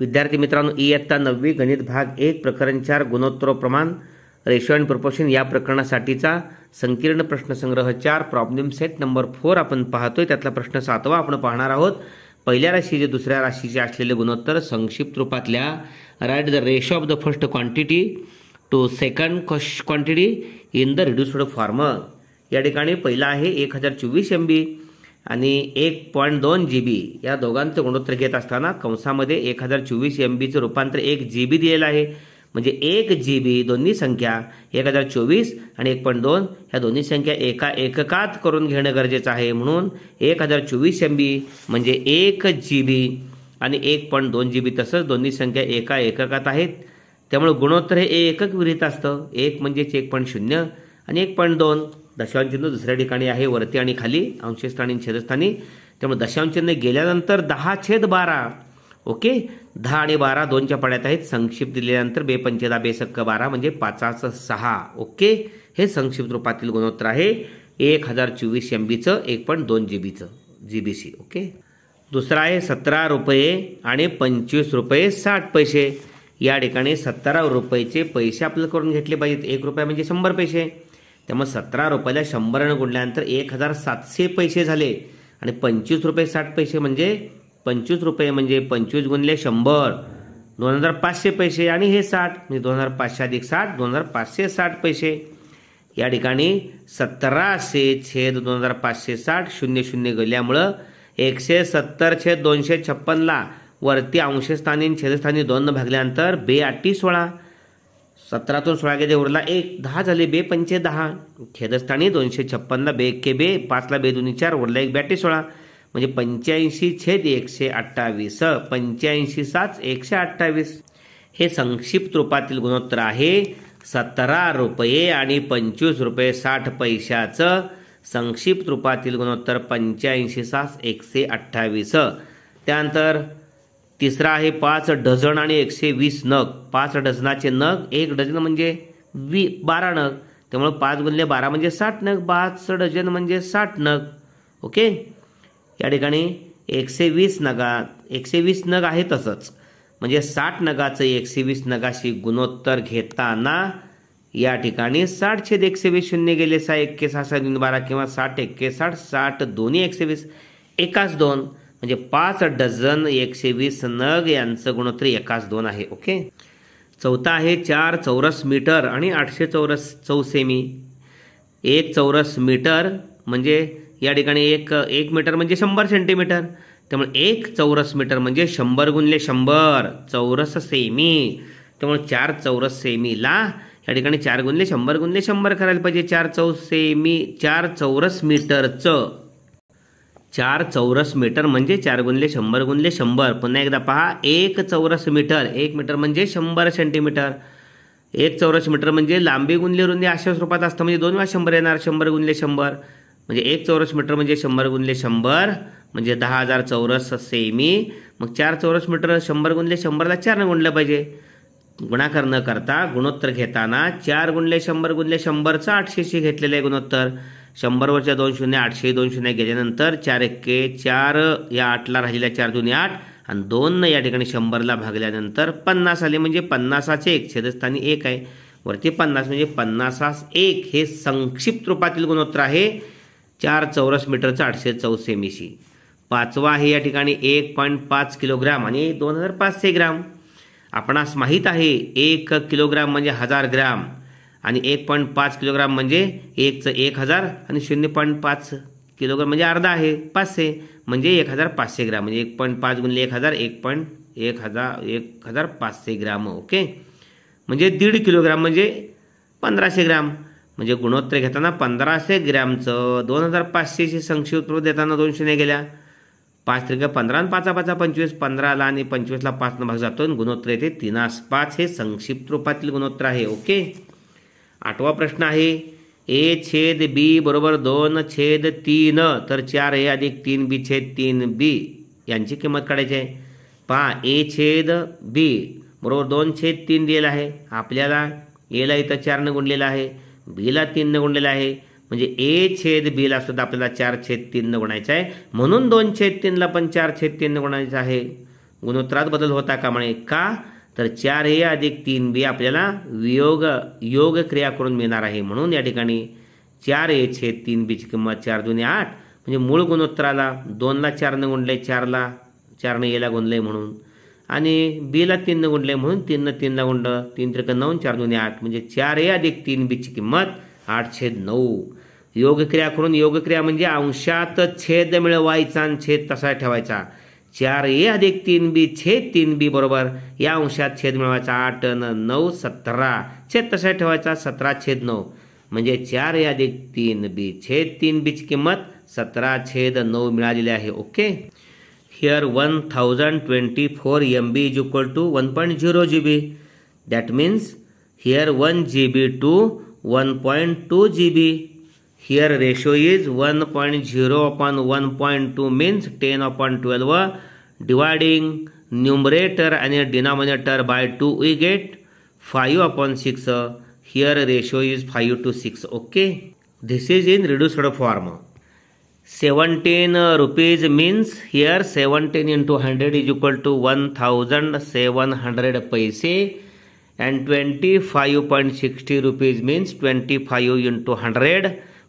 विद्यार्थी मित्रांनो इयत्ता नववी गणित भाग एक प्रकरण चार गुणोत्तर प्रमाण रेशो अँड प्रपोशन या प्रकरणासाठीचा संकीर्ण प्रश्नसंग्रह चार प्रॉब्लेम सेट नंबर फोर आपण पाहतोय त्यातला प्रश्न सातवा आपण पाहणार आहोत पहिल्या राशीचे दुसऱ्या राशीचे असलेले गुणोत्तर संक्षिप्त रूपातल्या write the ratio of the first quantity to second quantity in the reduced form या ठिकाणी पहिला आहे एक हजार चोवीस एम बी आणि एक पॉईंट दोन जी बी या दोघांचं गुणोत्तर घेत असताना कंसामध्ये एक हजार चोवीस एम बीचं रूपांतर एक जी बी दिलेलं आहे म्हणजे एक जी बी दोन्ही संख्या एक हजार चोवीस आणि एक पॉईंट दोन ह्या दोन्ही संख्या एका एककात करून घेणं गरजेचं आहे म्हणून एक हजार चोवीस एम बी म्हणजे एक जी बी आणि एक पॉईंट दोन जी बी तसंच दोन्ही संख्या एका एककात आहेत त्यामुळे गुणोत्तर हे एकक विरहित असतं एक म्हणजेच एक पॉईंट शून्य आणि एक पॉईंट दोन दशांशचिन्ह दुसऱ्या ठिकाणी आहे वरती आणि खाली अंशस्थानी छेदस्थानी त्यामुळे दशांशचिन्ह गेल्यानंतर दहा छेद बारा ओके दहा आणि बारा दोनच्या पाण्यात आहेत संक्षिप्त दिल्यानंतर बेपंचदा बेसक्क बारा म्हणजे पाचाचं सहा ओके हे संक्षिप्त रूपातील गुणोत्तर आहे एक हजार चोवीस एम बीचं एक पॉईंट दोन जी बीचं जी बी सी ओके दुसरा आहे सतरा रुपये आणि पंचवीस रुपये साठ पैसे या ठिकाणी सतरा रुपयेचे पैसे आपल्याला करून घेतले पाहिजेत एक रुपये म्हणजे शंभर पैसे त्यामुळे सतरा रुपयाला शंभर शंभरानं गुणल्यानंतर एक हजार सातशे पैसे झाले आणि पंचवीस रुपये साठ पैसे म्हणजे पंचवीस रुपये म्हणजे पंचवीस गुणले शंभर दोन हजार पाचशे पैसे आणि हे साठ म्हणजे दोन हजार पाचशे अधिक साठ दोन हजार पाचशे साठ पैसे या ठिकाणी सतराशे छेद दोन हजार पाचशे साठ शून्य शून्य गेल्यामुळं एकशे सत्तर छेद दोनशे छप्पनला वरती अंशस्थानी छेदस्थानी दोन भागल्यानंतर बे आठी सोळा सतरातून सोळा गेले उरला एक दहा झाले बे पंचे दहा खेदस्थानी दोनशे छप्पनला बे के बे पाचला बे दोन्ही चार उरला एक बॅटे सोळा म्हणजे पंच्याऐंशी छेद एकशे अठ्ठावीस पंच्याऐंशी सात एकशे अठ्ठावीस हे संक्षिप्त रूपातील गुणोत्तर आहे सतरा रुपये आणि पंचवीस रुपये साठ पैशाचं संक्षिप्त रूपातील गुणोत्तर पंच्याऐंशी सात एकशे अठ्ठावीस त्यानंतर तिसरा आहे पाच डझन आणि एकशे वीस नग पाच डझनाचे नग एक डझन म्हणजे वी बारा नग त्यामुळं पाच गुणले बारा म्हणजे साठ नग पाच डझन म्हणजे साठ नग ओके या ठिकाणी एकशे वीस नगा एकशे वीस नग आहे तसंच म्हणजे साठ नगाचं एकशे वीस नगाशी गुणोत्तर घेताना या ठिकाणी साठ छेद एकशे वीस शून्य गेले सहा एक्के सहा दोन बारा किंवा साठ एक्के साठ साठ दोन्ही एकशे वीस एकाच दोन म्हणजे पाच डझन एकशे वीस नग यांचं गुणोत्तर एकाच दोन आहे ओके चौथा आहे चार चौरस मीटर आणि आठशे चौरस चौसेमी एक चौरस मीटर म्हणजे या ठिकाणी एक एक मीटर म्हणजे शंभर सेंटीमीटर त्यामुळे एक चौरस मीटर म्हणजे शंभर गुणले शंभर चौरस सेमी त्यामुळे चार चौरस सेमीला या ठिकाणी चार गुणले शंभर गुणले शंभर करायला पाहिजे चार चौसेमी सेमी चार चौरस मीटरचं चार चौरस मीटर म्हणजे चार गुणले शंभर गुणले शंभर पुन्हा एकदा पहा एक चौरस मीटर एक मीटर म्हणजे शंभर सेंटीमीटर एक चौरस मीटर म्हणजे लांबी गुणले रुंदी अशा स्वरूपात असतं म्हणजे दोन वेळा शंभर येणार शंभर गुणले शंभर म्हणजे एक चौरस मीटर म्हणजे शंभर गुणले शंभर म्हणजे दहा हजार चौरस सेमी मग चार चौरस मीटर शंभर गुणले शंभरला चार गुणलं पाहिजे गुणाकार न करता गुणोत्तर घेताना चार गुणले शंभर गुणले शंभरचं आठशेशी घेतलेलं आहे गुणोत्तर शंभरवरच्या दोन शून्य आठशे दोन शून्य गेल्यानंतर चार एक्के चार या आठला राहिलेल्या चार दोन्ही आठ आणि दोन या ठिकाणी शंभरला भागल्यानंतर पन्नास आले म्हणजे पन्नासाचे एक छेदस्थानी एक आहे वरती पन्नास म्हणजे पन्नासास एक हे संक्षिप्त रूपातील गुणोत्तर आहे चार चौरस मीटरचं आठशे चौसे मिशी e पाचवा आहे या ठिकाणी एक पॉईंट पाच किलोग्राम आणि दोन हजार पाचशे ग्राम आपणास माहीत आहे एक किलोग्राम म्हणजे हजार ग्राम आणि एक पॉईंट पाच किलोग्राम म्हणजे एकचं एक हजार आणि शून्य पॉईंट पाच किलोग्राम म्हणजे अर्धा आहे पाचशे म्हणजे एक हजार पाचशे ग्राम म्हणजे एक पॉईंट पाच गुणले एक हजार एक पॉईंट एक हजार एक हजार पाचशे ग्राम ओके म्हणजे दीड किलोग्राम म्हणजे पंधराशे ग्राम म्हणजे गुणोत्तर घेताना पंधराशे ग्रॅमचं दोन हजार पाचशेशी संक्षिप्त रूप देताना दोन शून्य गेल्या पाच त्रिका पंधरा आणि पाचा पाचा पंचवीस पंधराला आणि पंचवीसला पाचनं भाग जातो आणि गुणोत्तर येते तीनास पाच हे संक्षिप्त रूपातील गुणोत्तर आहे ओके आठवा प्रश्न आहे ए छेद बी बरोबर दोन छेद तीन तर चार ए अधिक तीन बी छेद तीन बी यांची किंमत काढायची आहे पहा ए छेद बी बरोबर दोन छेद तीन दिलेला आहे आपल्याला एला इथं चारनं गुणलेला आहे बीला तीननं गुणलेला आहे म्हणजे ए छेद बीला सुद्धा आपल्याला चार छेद तीननं गुणायचं आहे म्हणून दोन छेद तीनला पण चार छेद तीननं गुणायचं आहे गुणोत्तरात बदल होता का म्हणे का तर चार ए अधिक तीन बी आपल्याला वियोग योग क्रिया करून मिळणार आहे म्हणून या ठिकाणी चार ए छेद तीन बीची किंमत चार दुने आठ म्हणजे मूळ गुणोत्तराला दोनला चारनं गुणले चारला चारनं एला गुणले म्हणून आणि बीला तीननं गुणले म्हणून तीननं तीनला गुंड तीन त्रिक नऊ चार दोन्ही आठ म्हणजे चार ए अधिक तीन बीची किंमत आठ छेद नऊ योगक्रिया करून योगक्रिया म्हणजे अंशात छेद मिळवायचा आणि छेद तसा ठेवायचा चार ए अधिक तीन बी छेद तीन बी बरोबर या अंशात छेद मिळवायचा आठ न नऊ सतरा छेद तसा ठेवायचा सतरा छेद नऊ म्हणजे चार ए अधिक तीन बी छेद तीन बीची किंमत सतरा छेद नऊ मिळालेली आहे okay here one thousand twenty four M B is equal to one point zero G B that means here one G B to one point two G B Here ratio is 1.0 upon 1.2 means 10 upon 12 dividing numerator and denominator by 2 we get 5 upon 6 here ratio is 5 to 6 okay this is in reduced form 17 rupees means here 17 into 100 is equal to 1700 paise and 25.60 rupees means 25 into 100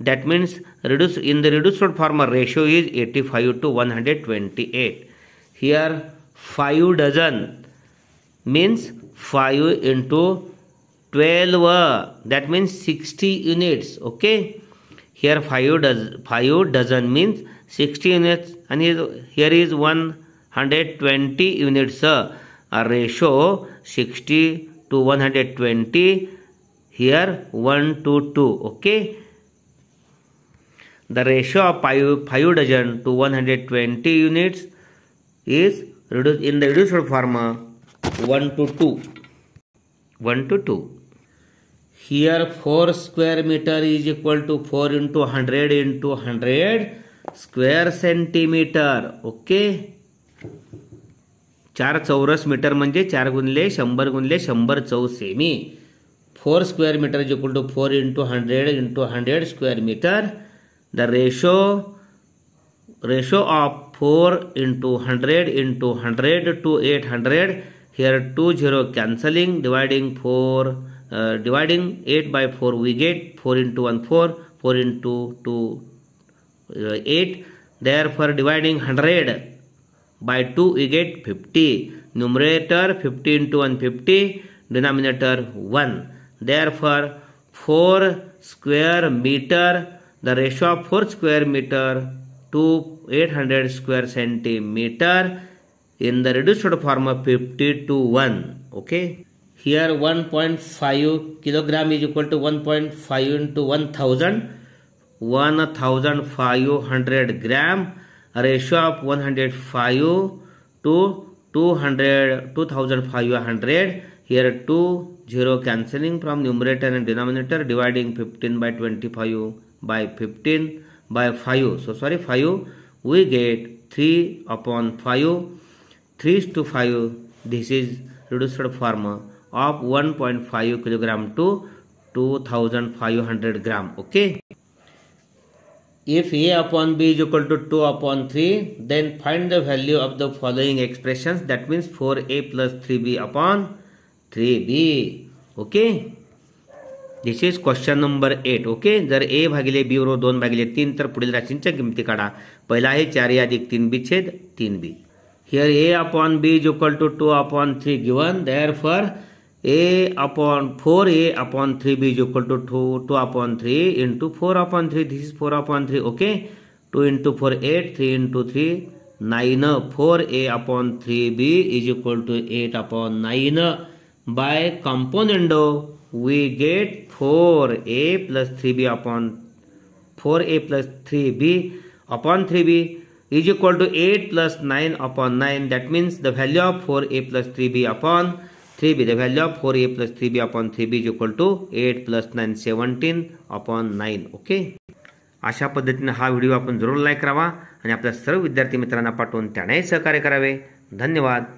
That means reduce in the reduced former ratio is 85 to 128. Here 5 dozen means 5 into 12 that means 60 units okay here 5 does 5 dozen means 60 units and here is 120 units a ratio 60 to 120 here 1 to 2 okay the ratio of 5, dozen to 120 units is reduced in the reduced form 1 to 2. 1 to 2. Here 4 square meter is equal to 4 into 100 into 100 square centimetre okay चार चौरस metre म्हणजे चार गुणले शंभर गुणले शंभर चौ सेमी square meter metre equal to four into hundred into hundred square meter the ratio ratio of 4 into 100 into 100 to 800 here 2 0 cancelling dividing 4 uh, dividing 8 by 4 we get 4 into 1 4 4 into 2 uh, 8 therefore dividing 100 by 2 we get 50 numerator 50 into 150 denominator 1 therefore 4 square meter the ratio of 4 square meter to 800 square centimeter in the reduced form of 50 to 1 okay here 1.5 kilogram is equal to 1.5 into 1000 1500 gram ratio of 105 to 200 2500 here 2 0 cancelling from numerator and denominator dividing 15 by 25 by 15 by 5 so sorry 5 we get 3 upon 5 3 to 5 this is reduced form of 1.5 kilogram to 2500 gram okay if a upon b is equal to 2 upon 3 then find the value of the following expressions that means 4a plus 3b upon 3b okay this is question number eight okay जर A भागिले बी बरोबर दोन भागिले तीन तो पुढील राशि किमती काढा पहिला आहे चार अधिक तीन बी छेद तीन B here A upon B is equal to two upon three given therefore A upon four A upon three B is equal to two two upon three into four upon three this is four upon three okay two into four eight three into three nine four A upon three B is equal to eight upon nine by componendo we get 4a plus 3b upon 4a plus 3b upon 3b is equal to 8 plus 9 upon 9 that means the value of 4a plus 3b upon 3b the value of 4a plus 3b upon 3b is equal to 8 plus 9 17 upon 9 okay अशा पद्धतीने हा video आपण जरूर like करावा आणि आपल्या सर्व विद्यार्थी मित्रांना पाठवून त्यांनाही सहकार्य करावे धन्यवाद